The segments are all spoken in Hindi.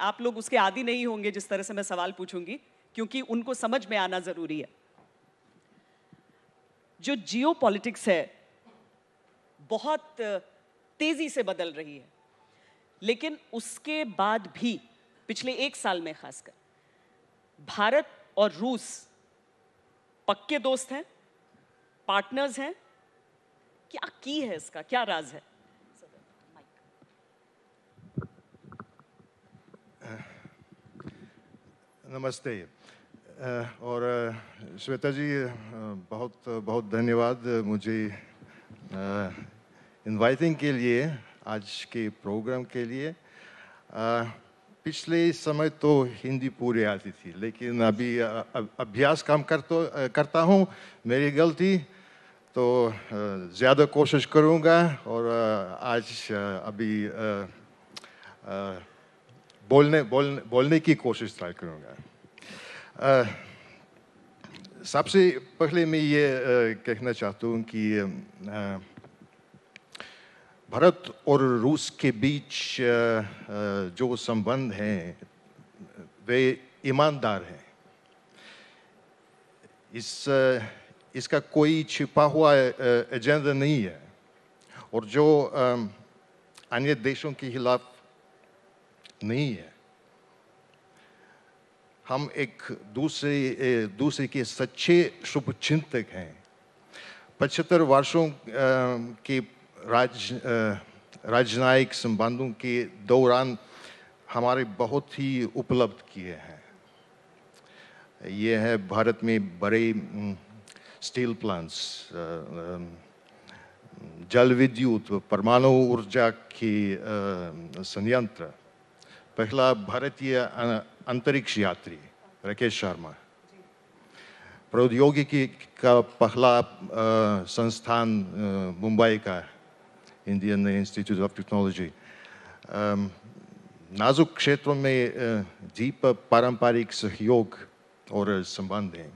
आप लोग उसके आदि नहीं होंगे जिस तरह से मैं सवाल पूछूंगी क्योंकि उनको समझ में आना जरूरी है जो जियो पॉलिटिक्स है बहुत तेजी से बदल रही है लेकिन उसके बाद भी पिछले एक साल में खासकर भारत और रूस पक्के दोस्त हैं पार्टनर्स हैं क्या की है इसका क्या राज है नमस्ते और श्वेता जी बहुत बहुत धन्यवाद मुझे इनवाइटिंग के लिए आज के प्रोग्राम के लिए पिछले समय तो हिंदी पूरी आती थी लेकिन अभी अभ्यास काम कर तो करता हूँ मेरी गलती तो ज़्यादा कोशिश करूँगा और आज अभी बोलने बोल बोलने की कोशिश ट्राई करूँगा सबसे पहले मैं ये कहना चाहता हूँ कि भारत और रूस के बीच जो संबंध हैं वे ईमानदार हैं इस इसका कोई छिपा हुआ एजेंडा नहीं है और जो अन्य देशों के खिलाफ नहीं है हम एक दूसरे दूसरे के सच्चे शुभ चिंतक हैं पचहत्तर वर्षों के राज राजनयिक संबंधों के दौरान हमारे बहुत ही उपलब्ध किए हैं ये है भारत में बड़े स्टील प्लांट्स जल विद्युत परमाणु ऊर्जा की संयंत्र पहला भारतीय अंतरिक्ष यात्री राकेश शर्मा प्रौद्योगिकी का पहला संस्थान मुंबई का इंडियन इंस्टीट्यूट ऑफ टेक्नोलॉजी नाजुक क्षेत्रों में दीप पारंपरिक सहयोग और संबंध हैं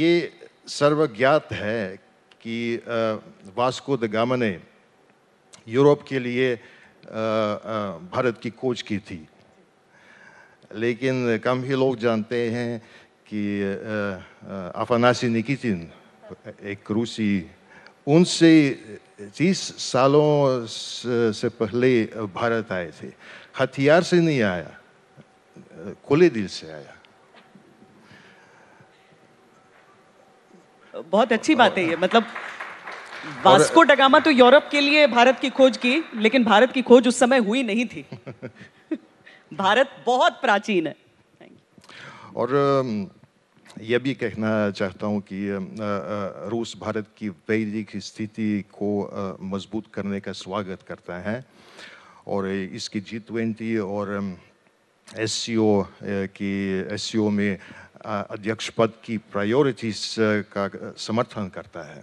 ये सर्वज्ञात है कि वास्को द गामा ने यूरोप के लिए भारत की कोच की थी लेकिन कम ही लोग जानते हैं कि अफानासी निकितिन एक रूसी उनसे तीस सालों से पहले भारत आए थे हथियार से नहीं आया खुले दिल से आया बहुत अच्छी बात है ये मतलब वास्को डगामा तो यूरोप के लिए भारत की खोज की लेकिन भारत की खोज उस समय हुई नहीं थी भारत बहुत प्राचीन है और यह भी कहना चाहता हूँ कि रूस भारत की वैदिक स्थिति को मजबूत करने का स्वागत करता है और इसकी जी ट्वेंटी और एस की एस में अध्यक्ष पद की प्रायोरिटीज का समर्थन करता है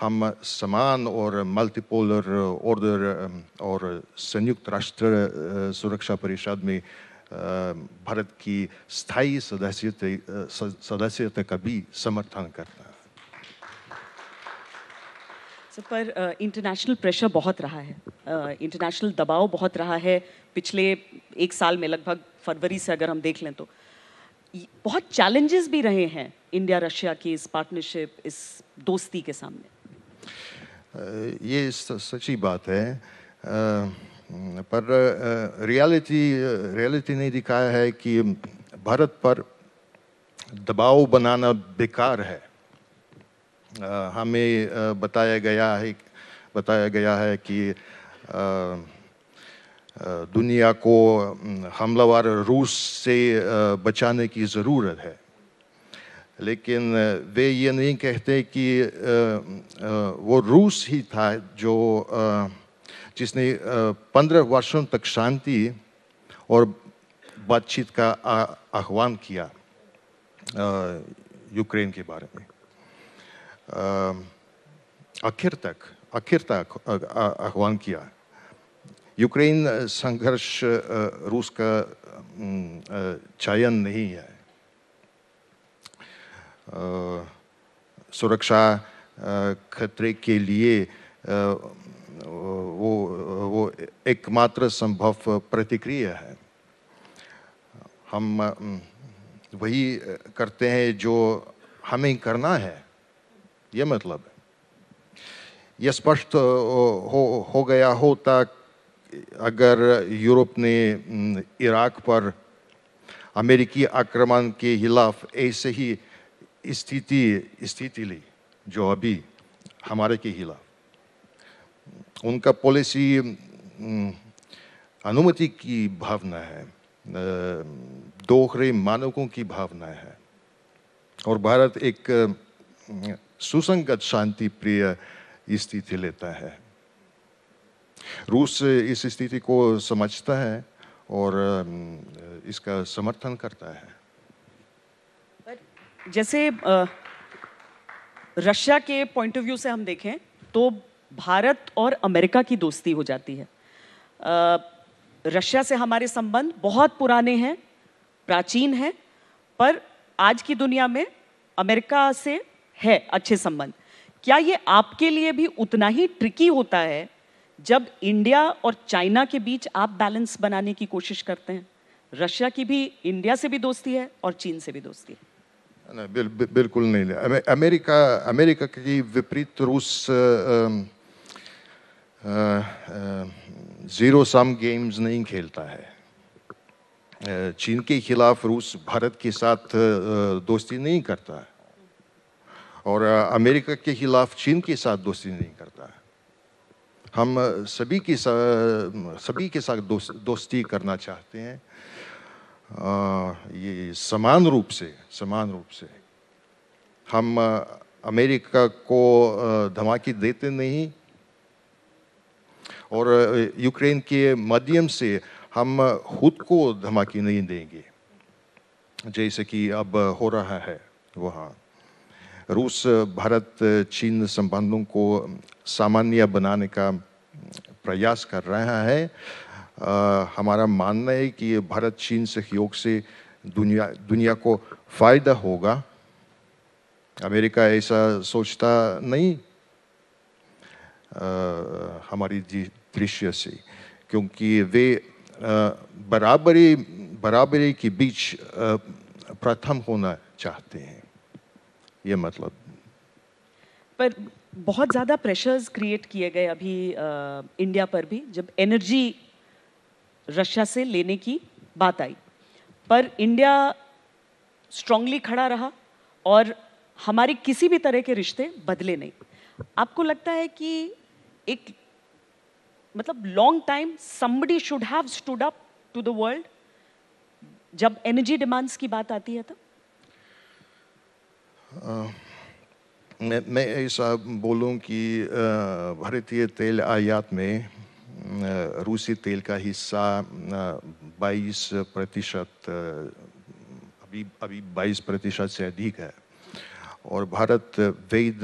हम समान और मल्टीपोलर ऑर्डर um, और संयुक्त राष्ट्र uh, सुरक्षा परिषद में uh, भारत की स्थायी सदस्यता uh, सदस्यता का भी समर्थन करता है सर पर इंटरनेशनल प्रेशर बहुत रहा है इंटरनेशनल दबाव बहुत रहा है पिछले एक साल में लगभग फरवरी से अगर हम देख लें तो बहुत चैलेंजेस भी रहे हैं इंडिया रशिया की इस पार्टनरशिप इस दोस्ती के सामने ये सच्ची बात है पर रियलिटी रियलिटी ने दिखाया है कि भारत पर दबाव बनाना बेकार है हमें बताया गया है बताया गया है कि दुनिया को हमलावर रूस से बचाने की ज़रूरत है लेकिन वे ये नहीं कहते कि वो रूस ही था जो जिसने पंद्रह वर्षों तक शांति और बातचीत का आह्वान किया यूक्रेन के बारे में आखिर तक आखिर तक आह्वान किया यूक्रेन संघर्ष रूस का चयन नहीं है सुरक्षा खतरे के लिए वो वो एकमात्र संभव प्रतिक्रिया है हम वही करते हैं जो हमें करना है ये मतलब है यह स्पष्ट हो हो गया होता अगर यूरोप ने इराक पर अमेरिकी आक्रमण के खिलाफ ऐसे ही स्थिति स्थिति ली जो अभी हमारे के खिलाफ उनका पॉलिसी अनुमति की भावना है दोहरे मानकों की भावना है और भारत एक सुसंगत शांति प्रिय स्थिति लेता है रूस इस स्थिति को समझता है और इसका समर्थन करता है जैसे रशिया के पॉइंट ऑफ व्यू से हम देखें तो भारत और अमेरिका की दोस्ती हो जाती है रशिया से हमारे संबंध बहुत पुराने हैं प्राचीन हैं पर आज की दुनिया में अमेरिका से है अच्छे संबंध क्या ये आपके लिए भी उतना ही ट्रिकी होता है जब इंडिया और चाइना के बीच आप बैलेंस बनाने की कोशिश करते हैं रशिया की भी इंडिया से भी दोस्ती है और चीन से भी दोस्ती है बिल, बिल, बिल्कुल नहीं अमेरिका अमेरिका की विपरीत रूस ज़ीरो सम गेम्स नहीं खेलता है चीन के खिलाफ रूस भारत के साथ दोस्ती नहीं करता है और अमेरिका के खिलाफ चीन के साथ दोस्ती नहीं करता है हम सभी के साथ सभी के साथ दोस्ती करना चाहते हैं ये समान रूप से समान रूप से हम अमेरिका को धमाके देते नहीं और यूक्रेन के माध्यम से हम खुद को धमाके नहीं देंगे जैसे कि अब हो रहा है वहाँ रूस भारत चीन संबंधों को सामान्य बनाने का प्रयास कर रहा है हमारा मानना है कि ये भारत चीन सहयोग से दुनिया दुनिया को फायदा होगा अमेरिका ऐसा सोचता नहीं आ, हमारी दृश्य से क्योंकि वे आ, बराबरी बराबरी के बीच प्रथम होना चाहते हैं ये मतलब पर बहुत ज़्यादा प्रेशर्स क्रिएट किए गए अभी आ, इंडिया पर भी जब एनर्जी रशिया से लेने की बात आई पर इंडिया स्ट्रांगली खड़ा रहा और हमारे किसी भी तरह के रिश्ते बदले नहीं आपको लगता है कि एक मतलब long time somebody should have stood up to the world जब एनर्जी डिमांड्स की बात आती है तब मैं, मैं ऐसा बोलूं कि भारतीय तेल आयात में रूसी तेल का हिस्सा 22 प्रतिशत अभी अभी 22 प्रतिशत से अधिक है और भारत वैध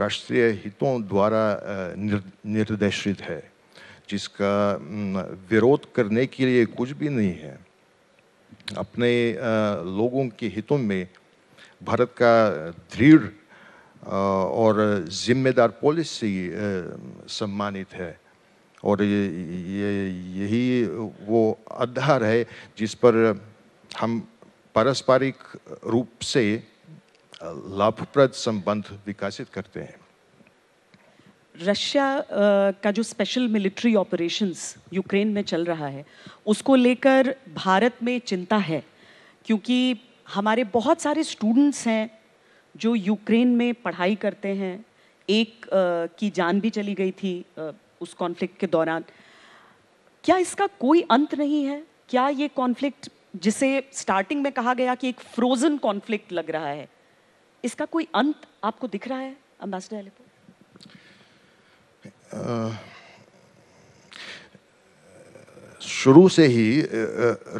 राष्ट्रीय हितों द्वारा निर्देशित है जिसका विरोध करने के लिए कुछ भी नहीं है अपने लोगों के हितों में भारत का दृढ़ और जिम्मेदार पॉलिसी सम्मानित है और ये, ये यही वो आधार है जिस पर हम पारस्परिक रूप से लाभप्रद संबंध विकसित करते हैं रशिया का जो स्पेशल मिलिट्री ऑपरेशंस यूक्रेन में चल रहा है उसको लेकर भारत में चिंता है क्योंकि हमारे बहुत सारे स्टूडेंट्स हैं जो यूक्रेन में पढ़ाई करते हैं एक आ, की जान भी चली गई थी आ, उस कॉन्फ्लिक्ट के दौरान क्या इसका कोई अंत नहीं है क्या ये कॉन्फ्लिक्ट जिसे स्टार्टिंग में कहा गया कि एक फ्रोजन कॉन्फ्लिक्ट लग रहा है इसका कोई अंत आपको दिख रहा है अम्बेसडर एलिपो शुरू से ही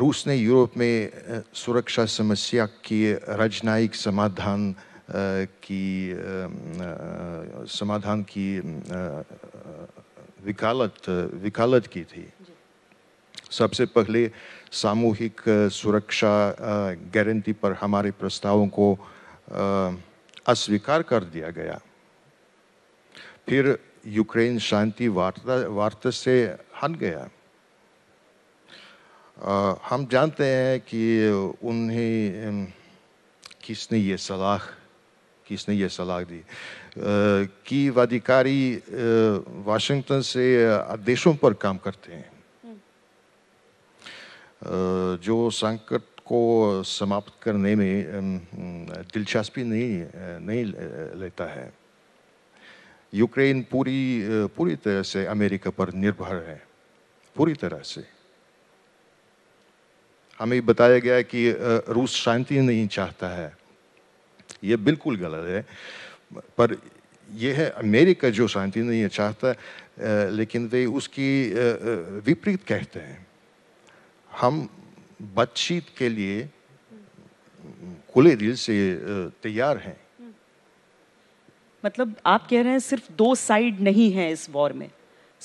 रूस ने यूरोप में सुरक्षा समस्या की राजनयिक समाधान की समाधान की विकालत विकालत की थी सबसे पहले सामूहिक सुरक्षा गारंटी पर हमारे प्रस्तावों को अस्वीकार कर दिया गया फिर यूक्रेन शांति वार्ता वार्ता से हट गया हम जानते हैं कि उन्हें किसने ये सलाह किसने ये सलाह दी कि अधिकारी वाशिंगटन से आदेशों पर काम करते हैं हम्म। जो संकट को समाप्त करने में दिलचस्पी नहीं नहीं लेता है यूक्रेन पूरी पूरी तरह से अमेरिका पर निर्भर है पूरी तरह से हमें बताया गया है कि रूस शांति नहीं चाहता है ये बिल्कुल गलत है पर यह है अमेरिका जो शांति नहीं है चाहता लेकिन वे उसकी विपरीत कहते हैं हम बातचीत के लिए खुले दिल से तैयार हैं मतलब आप कह रहे हैं सिर्फ दो साइड नहीं है इस वॉर में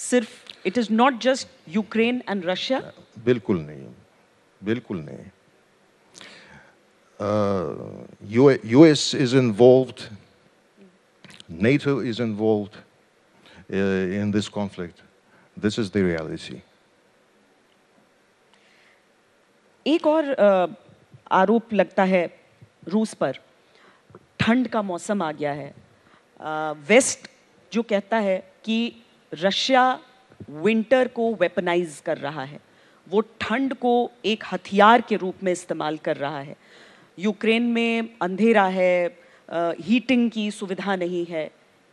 सिर्फ it is not just Ukraine and Russia बिल्कुल नहीं बिल्कुल नहीं uh, US is involved, NATO is involved uh, in this conflict. This is the reality. एक और uh, आरोप लगता है रूस पर ठंड का मौसम आ गया है वेस्ट uh, जो कहता है कि रशिया विंटर को वेपनाइज कर रहा है वो ठंड को एक हथियार के रूप में इस्तेमाल कर रहा है यूक्रेन में अंधेरा है आ, हीटिंग की सुविधा नहीं है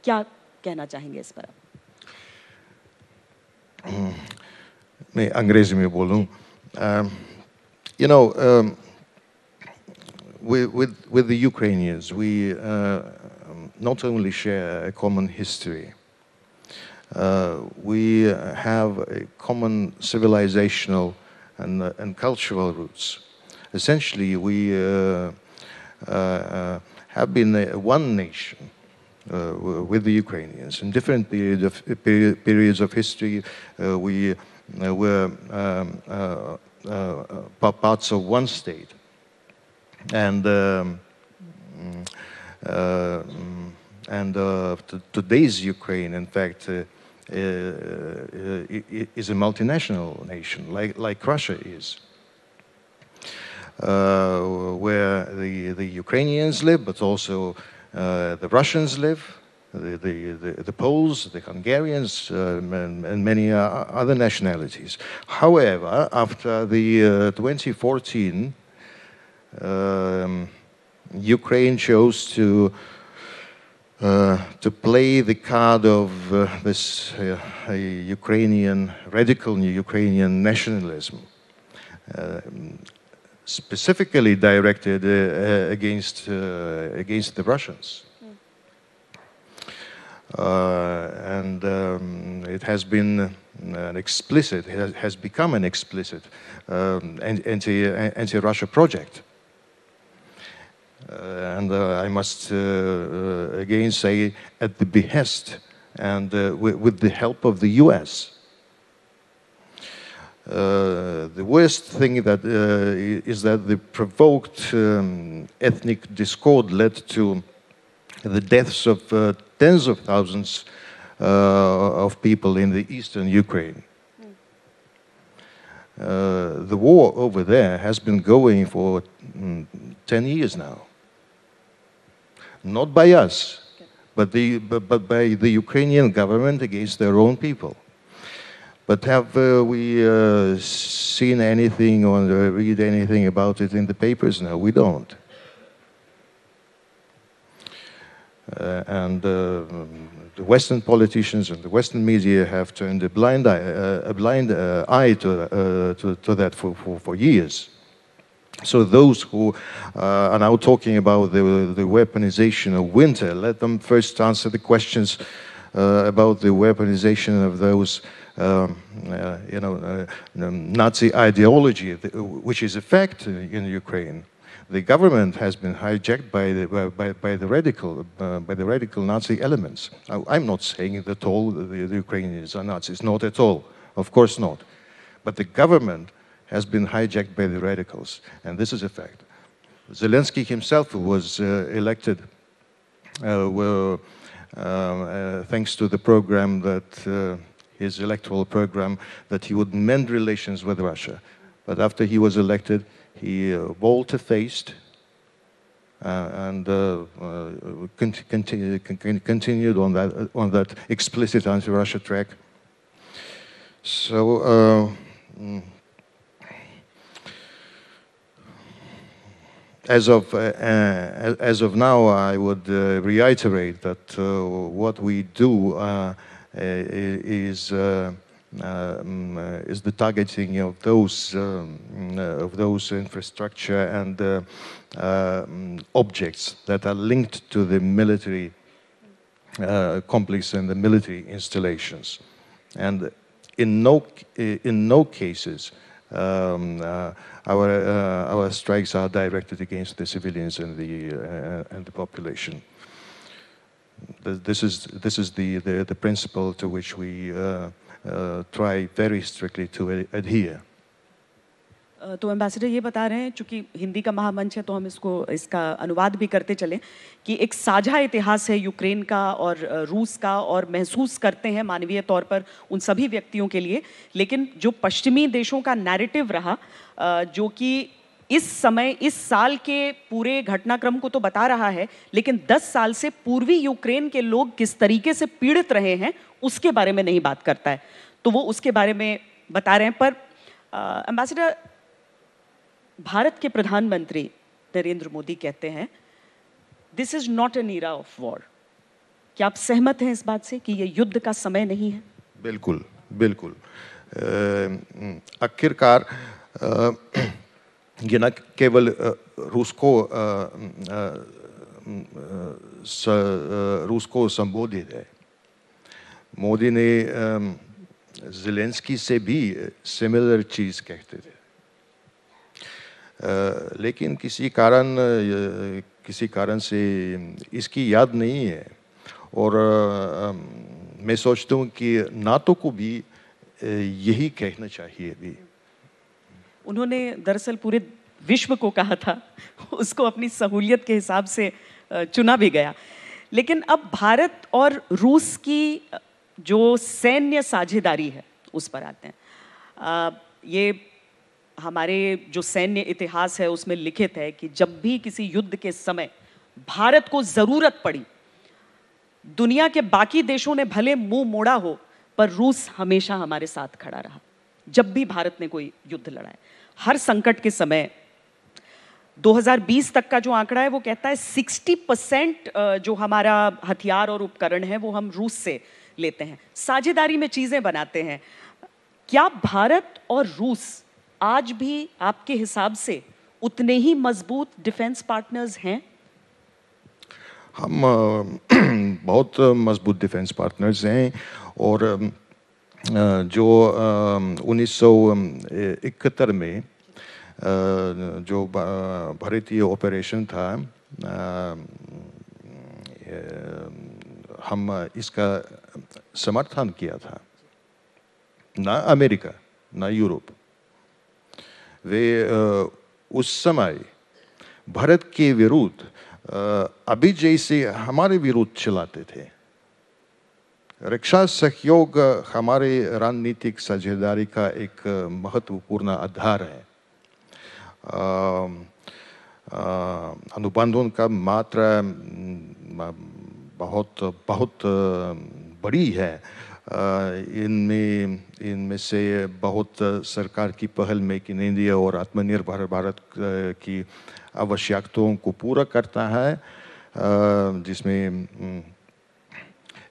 क्या कहना चाहेंगे इस पर मैं अंग्रेजी में बोलूं you know with with the Ukrainians we uh, not only share a common history Uh, we have a common civilizational and, uh, and cultural roots. essentially we uh, uh, uh, have been one nation. with the Ukrainians. In different period of, period, periods of history, we were um, uh, parts of one state. And um, uh, mm, and uh, today's Ukraine, in fact, is a multinational nation, like like Russia is. Uh, where the, the Ukrainians live, but also uh, the Russians live, the, the, the, Poles, the Hungarians, um, and, and, many uh, other nationalities. However, after the uh, 2014, um, Ukraine chose to uh, to play the card of uh, this Ukrainian radical Ukrainian nationalism specifically directed uh, uh against, uh, against the Russians. Hmm. Uh, and um, it has been an explicit, has become an explicit um, anti, anti-Russia project. Uh, and uh, I must uh, again say at the behest and with, the help of the US. Uh, the worst thing that uh, is that the provoked um, ethnic discord led to the deaths of uh, tens of thousands uh, of people in the eastern Ukraine. Mm. the war over there has been going for mm, 10 years now. Not by us, but, the, but, but by the Ukrainian government against their own people. But have uh, we uh, seen anything or read anything about it in the papers? No, we don't. Uh, and uh, the Western politicians and the Western media have turned a blind eye, uh, a blind, uh, eye to, to, to, that for, for, for, years. So those who are now talking about the, the, weaponization of winter, let them first answer the questions about the weaponization of those um, uh, you know, uh, um, Nazi ideology, which is a fact uh, in Ukraine the government has been hijacked by the, by, by the radical uh, by the radical Nazi elements. I, am not saying that all the, the, Ukrainians are Nazis, not at all. Of course not. But the government has been hijacked by the radicals, and this is a fact. Zelensky himself was uh, elected uh, well, um, thanks to the program that his electoral program that he would mend relations with Russia. But after he was elected, he uh, faced uh, and uh, uh continue, con continued on that, uh, on that explicit anti Russia track. So, uh, mm, as of, as of now, I would reiterate that what we do uh, is uh, um, uh, is the targeting of those um, of those infrastructure and um, objects that are linked to the military complex and the military installations, and in no in no cases um, uh, our uh, our strikes are directed against the civilians and the uh, and the population. this is this is the, the, the principle to which we uh, uh, try very strictly to adhere. Uh, तो एम्बेसडर ये बता रहे हैं चूँकि हिंदी का महामंच है तो हम इसको इसका अनुवाद भी करते चलें कि एक साझा इतिहास है यूक्रेन का और रूस का और महसूस करते हैं मानवीय तौर पर उन सभी व्यक्तियों के लिए लेकिन जो पश्चिमी देशों का नैरेटिव रहा जो कि इस समय इस साल के पूरे घटनाक्रम को तो बता रहा है लेकिन 10 साल से पूर्वी यूक्रेन के लोग किस तरीके से पीड़ित रहे हैं उसके बारे में नहीं बात करता है तो वो उसके बारे में बता रहे हैं पर एम्बेसडर भारत के प्रधानमंत्री नरेंद्र मोदी कहते हैं this is not an era of war क्या आप सहमत हैं इस बात से कि ये युद्ध का समय नहीं है बिल्कुल बिल्कुल आखिरकार ये न केवल रूस को रूस को संबोधित है मोदी ने जिलेंसकी से भी सिमिलर चीज़ कहते थे लेकिन किसी कारण किसी कारण से इसकी याद नहीं है और मैं सोचता हूँ कि नाटो को भी यही कहना चाहिए भी उन्होंने दरअसल पूरे विश्व को कहा था उसको अपनी सहूलियत के हिसाब से चुना भी गया लेकिन अब भारत और रूस की जो सैन्य साझेदारी है उस पर आते हैं आ, ये हमारे जो सैन्य इतिहास है उसमें लिखित है कि जब भी किसी युद्ध के समय भारत को ज़रूरत पड़ी दुनिया के बाकी देशों ने भले मुंह मोड़ा हो पर रूस हमेशा हमारे साथ खड़ा रहा जब भी भारत ने कोई युद्ध लड़ा है हर संकट के समय 2020 तक का जो आंकड़ा है वो कहता है 60 परसेंट जो हमारा हथियार और उपकरण है वो हम रूस से लेते हैं साझेदारी में चीज़ें बनाते हैं क्या भारत और रूस आज भी आपके हिसाब से उतने ही मजबूत डिफेंस पार्टनर्स हैं हम बहुत मजबूत डिफेंस पार्टनर्स हैं और जो उन्नीस में जो भारतीय ऑपरेशन था हम इसका समर्थन किया था ना अमेरिका ना यूरोप वे उस समय भारत के विरुद्ध अभी जैसे हमारे विरुद्ध चलाते थे रक्षा सहयोग हमारे रणनीतिक साझेदारी का एक महत्वपूर्ण आधार है अनुबंधों का मात्रा बहुत बहुत बड़ी है इनमें इनमें से बहुत सरकार की पहल में कि इंडिया और आत्मनिर्भर भारत की आवश्यकताओं को पूरा करता है जिसमें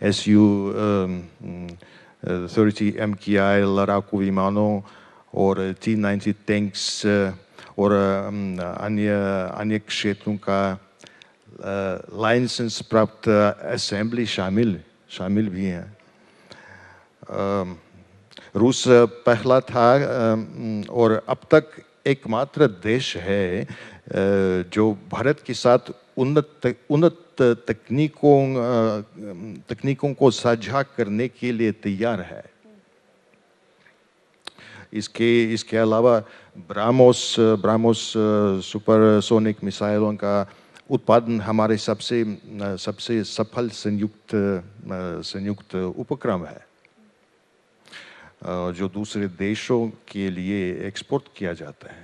SU um, 30 mm, uh, MKI Laraku Vimano or uh, T90 tanks or um, anje, anje क्षेत्रों का लाइसेंस प्राप्त असेंबली शामिल शामिल भी हैं रूस पहला था और अब तक एकमात्र देश है जो भारत के साथ उन्नत उन्नत तकनीकों तकनीकों को साझा करने के लिए तैयार है इसके इसके अलावा ब्रामोस ब्रामोस सुपरसोनिक मिसाइलों का उत्पादन हमारे सबसे सबसे सफल संयुक्त संयुक्त उपक्रम है जो दूसरे देशों के लिए एक्सपोर्ट किया जाता है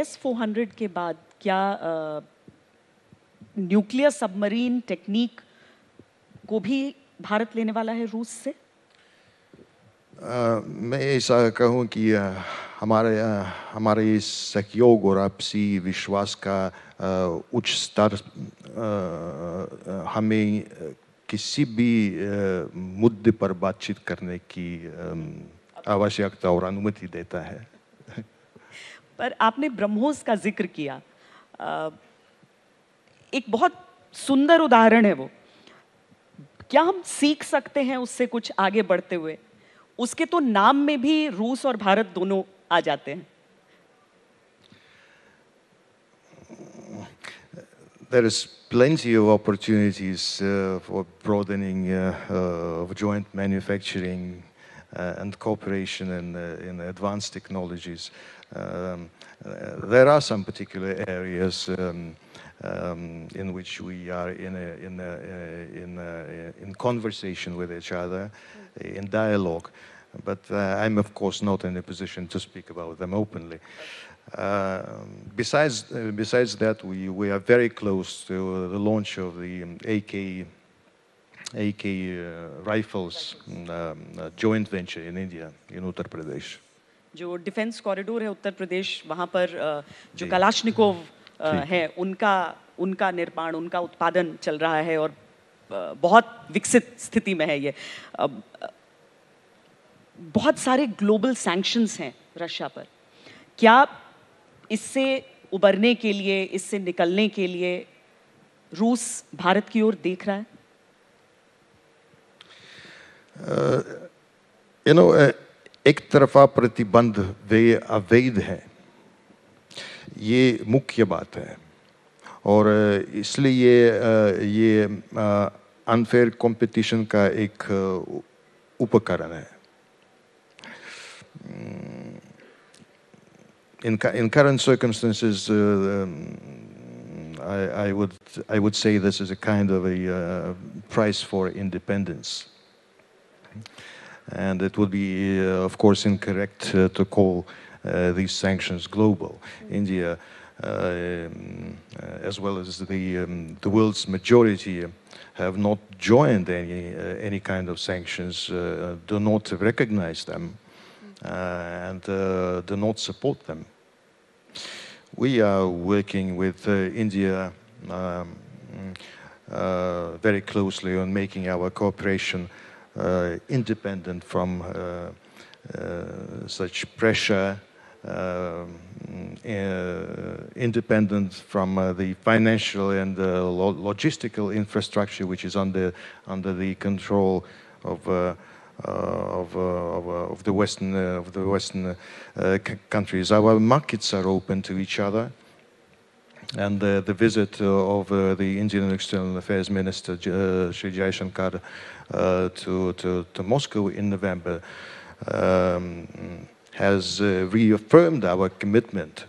एस फोर के बाद क्या आ, न्यूक्लियर सबमरीन टेक्निक को भी भारत लेने वाला है रूस से आ, मैं ऐसा कहूँ कि आ, हमारे आ, हमारे सहयोग और आपसी विश्वास का उच्च स्तर हमें किसी भी मुद्दे पर बातचीत करने की आवश्यकता और अनुमति देता है पर आपने ब्रह्मोस का जिक्र किया एक बहुत सुंदर उदाहरण है वो क्या हम सीख सकते हैं उससे कुछ आगे बढ़ते हुए उसके तो नाम में भी रूस और भारत दोनों आ जाते हैं There is plenty of opportunities uh, for broadening uh, uh, of joint manufacturing Uh, and cooperation in, uh, in advanced technologies. Um, uh, there are some particular areas um, um, in which we are in, a, in, a, in, a, in conversation with each other, mm. in dialogue. But uh, I'm, of course, not in a position to speak about them openly. Um, uh, besides, besides that, we, we are very close to the launch of the AK, AK uh, rifles um, uh, joint venture in India, in Uttar Pradesh. जो डिफेंस कॉरिडोर है उत्तर प्रदेश वहाँ पर uh, जो कलाशनिकोव है उनका उनका निर्माण उनका उत्पादन चल रहा है और बहुत विकसित स्थिति में है ये बहुत सारे ग्लोबल सैंक्शंस हैं रशिया पर क्या इससे उबरने के लिए इससे निकलने के लिए रूस भारत की ओर देख रहा है यू नो एक तरफा प्रतिबंध वे अवैध हैं ये मुख्य बात है और इसलिए ये ये अनफेयर कंपटीशन का एक उपकरण है in, in current circumstances, uh, um, I, I, would, I would say this is a kind of a uh, price for independence. And it would be, uh, of course, incorrect uh, to call uh, Uh, these sanctions global. India, uh, um, as well as the, um, the world's majority, have not joined any, uh, any kind of sanctions, do not recognize them, and do not support them. We are working with India um, uh, very closely on making our cooperation uh, independent from uh, such pressure uh, mm, uh, independent from uh, the financial and lo logistical infrastructure, which is under, under the control of uh, of, uh, of, uh, of, the Western, of the Western countries. Our markets are open to each other. And the visit of the Indian External Affairs Minister Sri Jaishankar to, to, to, Moscow in November um, has uh, reaffirmed our commitment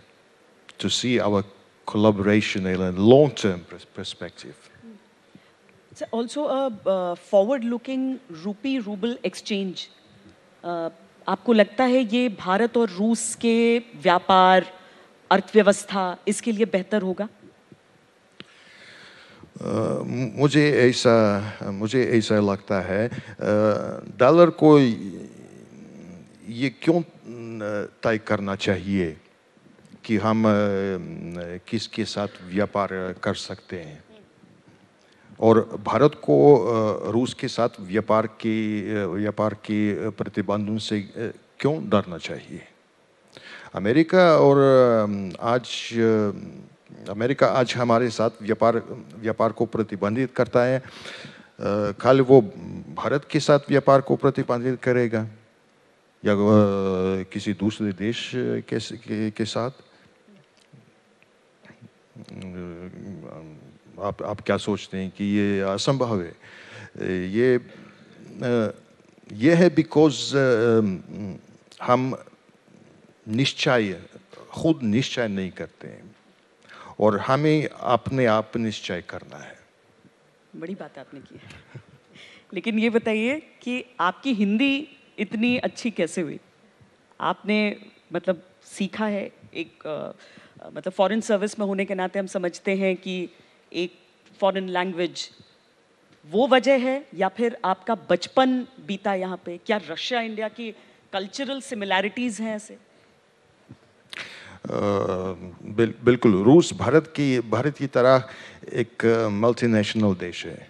to see our collaboration in a long-term perspective. It's also a uh, forward-looking rupee-ruble exchange. आपको लगता है ये भारत और रूस के व्यापार अर्थव्यवस्था इसके लिए बेहतर होगा Uh, मुझे ऐसा मुझे ऐसा लगता है डॉलर uh, को ये क्यों तय करना चाहिए कि हम किसके साथ व्यापार कर सकते हैं और भारत को रूस के साथ व्यापार के व्यापार के प्रतिबंधों से क्यों डरना चाहिए अमेरिका और आज अमेरिका आज हमारे साथ व्यापार व्यापार को प्रतिबंधित करता है कल वो भारत के साथ व्यापार को प्रतिबंधित करेगा या किसी दूसरे देश के, के, के साथ आप आप क्या सोचते हैं कि ये असंभव है ये ये है बिकॉज हम निश्चय खुद निश्चय नहीं करते हैं और हमें अपने आप निश्चय करना है बड़ी बात आपने की है लेकिन ये बताइए कि आपकी हिंदी इतनी अच्छी कैसे हुई आपने मतलब सीखा है एक आ, मतलब फॉरेन सर्विस में होने के नाते हम समझते हैं कि एक फॉरेन लैंग्वेज वो वजह है या फिर आपका बचपन बीता यहाँ पे क्या रशिया इंडिया की कल्चरल सिमिलैरिटीज़ हैं ऐसे बिल, बिल्कुल रूस भारत की भारत की तरह एक मल्टीनेशनल देश है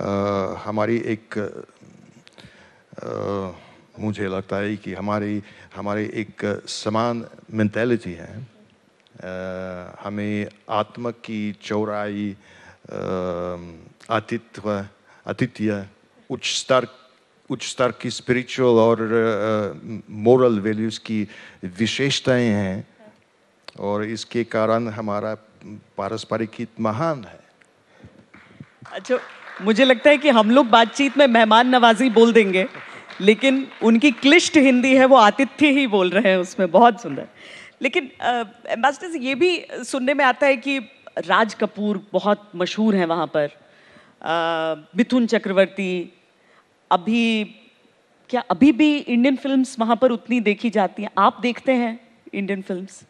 आ, हमारी एक मुझे लगता है कि हमारी हमारी एक समान मेंटेलिटी है हमें आत्मा की चौराई आतित्व आतिथ्य उच्च स्तर उच्च स्तर की स्पिरिचुअल और मॉरल वैल्यूज़ की विशेषताएं हैं और इसके कारण हमारा पारस्परिक हित महान है अच्छा मुझे लगता है कि हम लोग बातचीत में मेहमान नवाजी बोल देंगे लेकिन उनकी क्लिष्ट हिंदी है वो आतिथ्य ही बोल रहे हैं उसमें बहुत सुंदर लेकिन एम्बेसडर से ये भी सुनने में आता है कि राज कपूर बहुत मशहूर हैं वहाँ पर मिथुन चक्रवर्ती अभी क्या अभी भी इंडियन फिल्म्स वहाँ पर उतनी देखी जाती हैं आप देखते हैं इंडियन फिल्म्स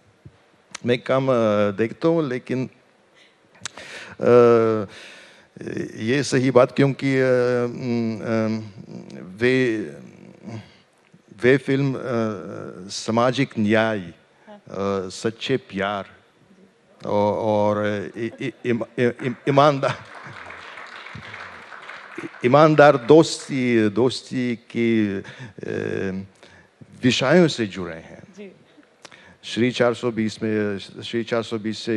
मैं कम देखता हूँ लेकिन आ, ये सही बात क्योंकि वे वे फिल्म सामाजिक न्याय सच्चे प्यार और ईमानदार ईमानदार दोस्ती दोस्ती की विषयों से जुड़े हैं श्री 420 में श्री 420 से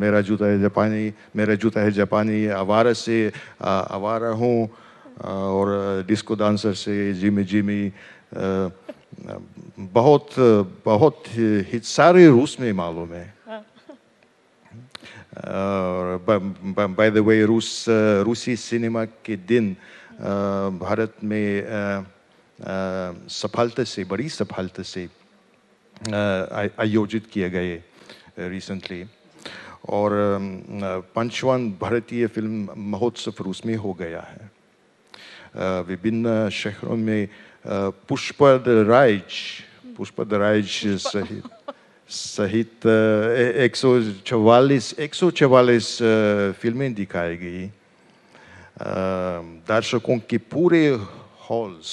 मेरा जूता है जापानी मेरा जूता है जापानी आवारा से आवारा हूँ और डिस्को डांसर से जिमी जिमी बहुत बहुत हिट सारे रूस में मालूम है हाँ। और बाय द वे रूस रूसी सिनेमा के दिन भारत में सफलता से बड़ी सफलता से आयोजित किए गए रिसेंटली और पंचवन भारतीय फिल्म महोत्सव रूस में हो गया है विभिन्न शहरों में पुष्पद राइज पुष्पद राइज सहित सहित एक सौ चवालीस एक सौ चवालीस फिल्में दिखाई गई दर्शकों के पूरे हॉल्स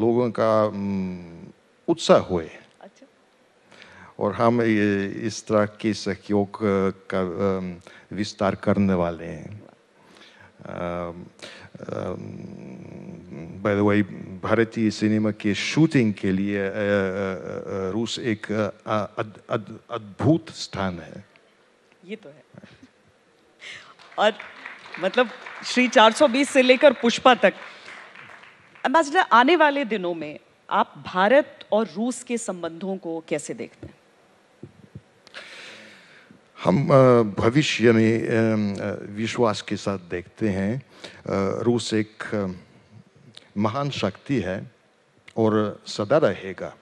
लोगों का उत्साह हुए अच्छा। और हम इस तरह के सहयोग का विस्तार करने वाले हैं बाय द वे भारतीय सिनेमा के शूटिंग के लिए रूस एक अद्भुत स्थान है ये तो है और मतलब श्री 420 से लेकर पुष्पा तक एम्बेसडर आने वाले दिनों में आप भारत और रूस के संबंधों को कैसे देखते हैं हम भविष्य में विश्वास के साथ देखते हैं रूस एक महान शक्ति है और सदा रहेगा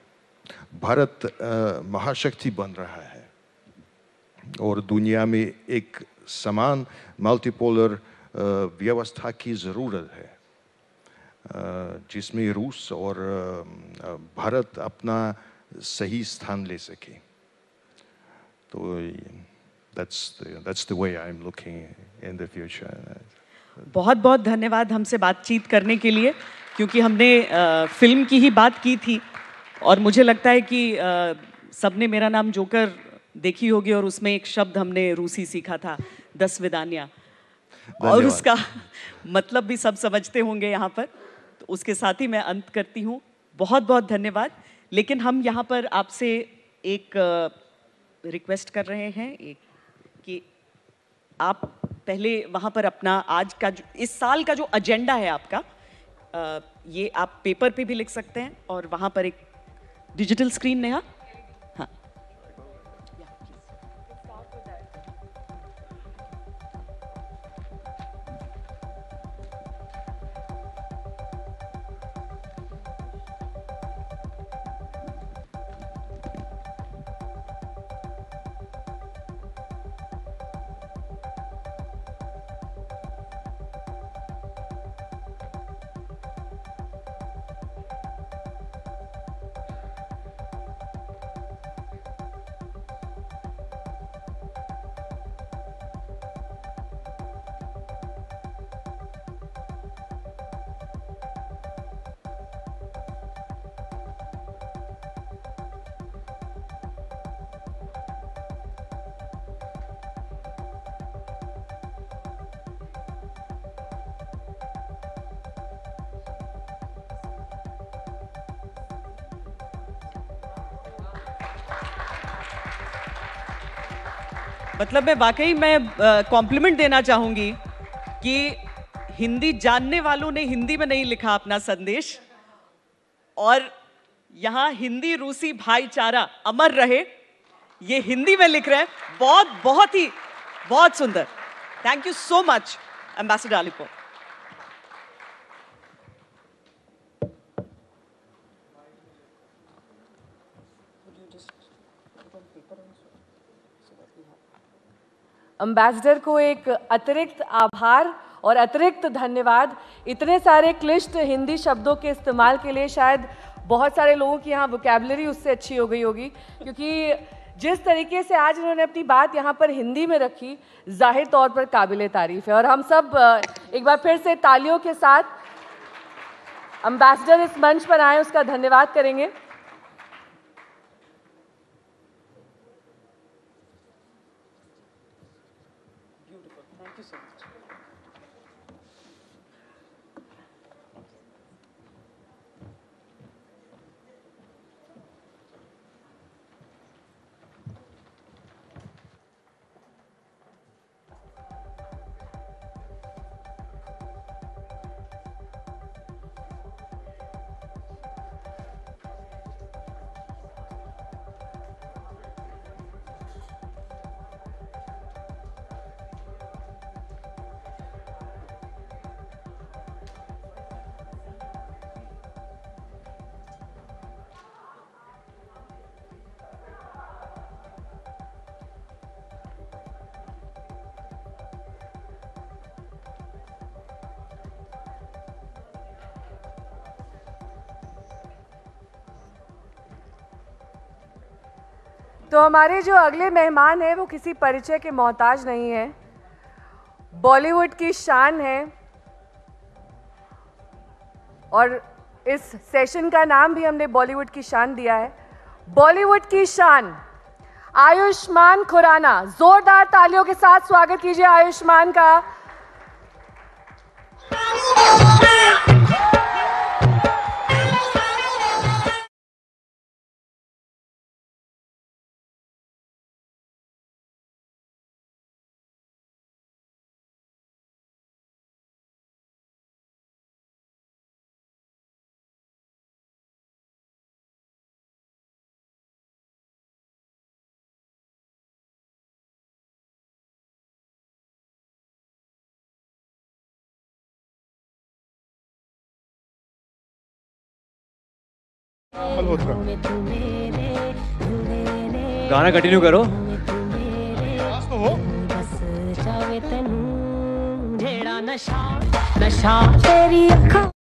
भारत महाशक्ति बन रहा है और दुनिया में एक समान मल्टीपोलर व्यवस्था की ज़रूरत है जिसमें रूस और भारत अपना सही स्थान ले सके तो that's that's the way I am looking in the future बहुत बहुत धन्यवाद हमसे बातचीत करने के लिए क्योंकि हमने आ, फिल्म की ही बात की थी और मुझे लगता है कि सबने मेरा नाम जोकर देखी होगी और उसमें एक शब्द हमने रूसी सीखा था दस विदानिया और उसका मतलब भी सब समझते होंगे यहाँ पर उसके साथ ही मैं अंत करती हूँ बहुत बहुत धन्यवाद लेकिन हम यहाँ पर आपसे एक रिक्वेस्ट कर रहे हैं एक कि आप पहले वहाँ पर अपना आज का जो इस साल का जो एजेंडा है आपका आ, ये आप पेपर पे भी लिख सकते हैं और वहाँ पर एक डिजिटल स्क्रीन नेहा मतलब मैं वाकई मैं कॉम्प्लीमेंट देना चाहूंगी कि हिंदी जानने वालों ने हिंदी में नहीं लिखा अपना संदेश और यहाँ हिंदी रूसी भाईचारा अमर रहे ये हिंदी में लिख रहे हैं बहुत बहुत ही बहुत सुंदर thank you so much ambassador Alipov ambassador को एक अतिरिक्त आभार और अतिरिक्त धन्यवाद इतने सारे क्लिष्ट हिंदी शब्दों के इस्तेमाल के लिए शायद बहुत सारे लोगों की यहाँ वोकेबलरी उससे अच्छी हो गई होगी क्योंकि जिस तरीके से आज उन्होंने अपनी बात यहाँ पर हिंदी में रखी जाहिर तौर पर काबिल तारीफ़ है और हम सब एक बार फिर से तालियों के साथ अम्बेसडर इस मंच पर आए उसका धन्यवाद करेंगे तो हमारे जो अगले मेहमान हैं वो किसी परिचय के मोहताज नहीं है बॉलीवुड की शान है और इस सेशन का नाम भी हमने बॉलीवुड की शान दिया है बॉलीवुड की शान आयुष्मान खुराना जोरदार तालियों के साथ स्वागत कीजिए आयुष्मान का गाना कंटिन्यू करो नशा नशा तेरी